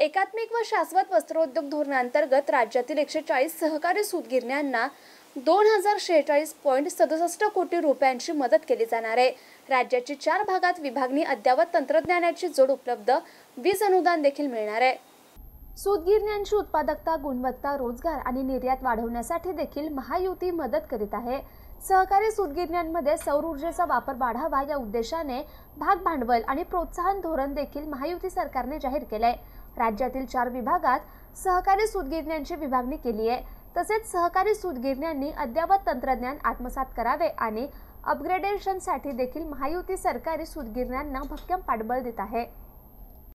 एकात्मिक व शाश्वत वस्त्रोद्योग धोरणांतर्गत राज्यातील एकशे चाळीस सहकारी सूतगिरण्यांना दोन हजार शेहेचाळीस पॉईंट सदुसष्ट कोटी रुपयांची मदत केली जाणार आहे राज्याची चार भागात विभागणी अद्यावत तंत्रज्ञानाची जोड उपलब्ध वीज अनुदान देखील मिळणार आहे सूतगिरण्यांची उत्पादकता गुणवत्ता रोजगार आणि निर्यात वाढवण्यासाठी देखील महायुती मदत करीत आहे सहकारी सूतगिरण्यांमध्ये सौर ऊर्जेचा वापर वाढावा या उद्देशाने भाग भांडवल आणि प्रोत्साहन धोरण देखील महायुती सरकारने जाहीर केले आहे राज्यातील चार विभागात सहकारी सूतगिरण्यांची विभागणी केली आहे तसेच सहकारी सूतगिरण्यांनी अद्ययावत तंत्रज्ञान आत्मसात करावे आणि अपग्रेडेशनसाठी देखील महायुती सरकारी सूतगिरण्यांना भक्कम पाठबळ देत आहे